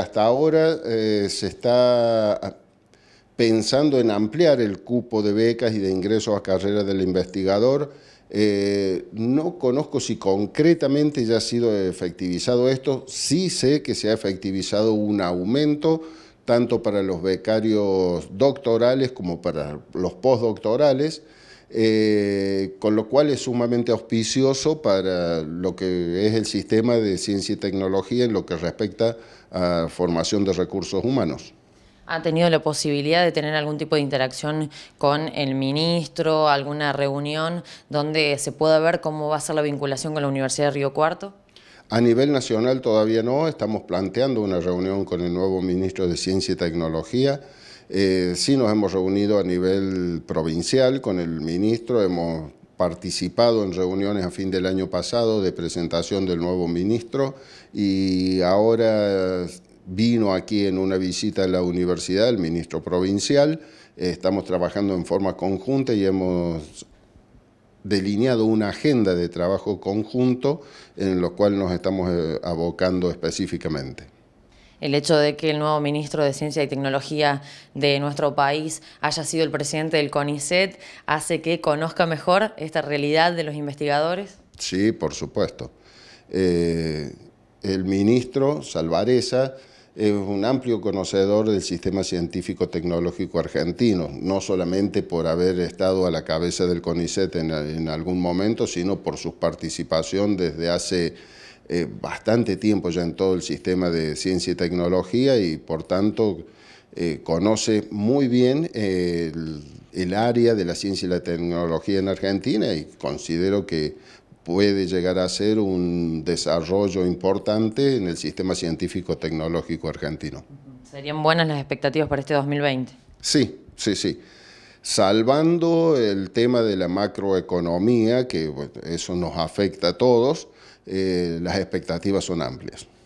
Hasta ahora eh, se está pensando en ampliar el cupo de becas y de ingresos a carrera del investigador. Eh, no conozco si concretamente ya ha sido efectivizado esto, sí sé que se ha efectivizado un aumento tanto para los becarios doctorales como para los postdoctorales. Eh, con lo cual es sumamente auspicioso para lo que es el sistema de ciencia y tecnología en lo que respecta a formación de recursos humanos. ¿Ha tenido la posibilidad de tener algún tipo de interacción con el ministro, alguna reunión donde se pueda ver cómo va a ser la vinculación con la Universidad de Río Cuarto? A nivel nacional todavía no, estamos planteando una reunión con el nuevo ministro de Ciencia y Tecnología. Eh, sí nos hemos reunido a nivel provincial con el ministro, hemos participado en reuniones a fin del año pasado de presentación del nuevo ministro y ahora vino aquí en una visita a la universidad el ministro provincial. Eh, estamos trabajando en forma conjunta y hemos delineado una agenda de trabajo conjunto en lo cual nos estamos eh, abocando específicamente el hecho de que el nuevo ministro de Ciencia y Tecnología de nuestro país haya sido el presidente del CONICET hace que conozca mejor esta realidad de los investigadores? Sí, por supuesto. Eh, el ministro Salvareza es un amplio conocedor del sistema científico tecnológico argentino, no solamente por haber estado a la cabeza del CONICET en, en algún momento, sino por su participación desde hace eh, bastante tiempo ya en todo el sistema de ciencia y tecnología y por tanto eh, conoce muy bien eh, el, el, área de la ciencia y la tecnología en Argentina y considero que puede llegar a ser un desarrollo importante en el sistema científico tecnológico argentino. ¿Serían buenas las expectativas para este 2020? Sí, sí, sí salvando el tema de la macroeconomía, que pues, eso nos afecta a todos, eh, las expectativas son amplias.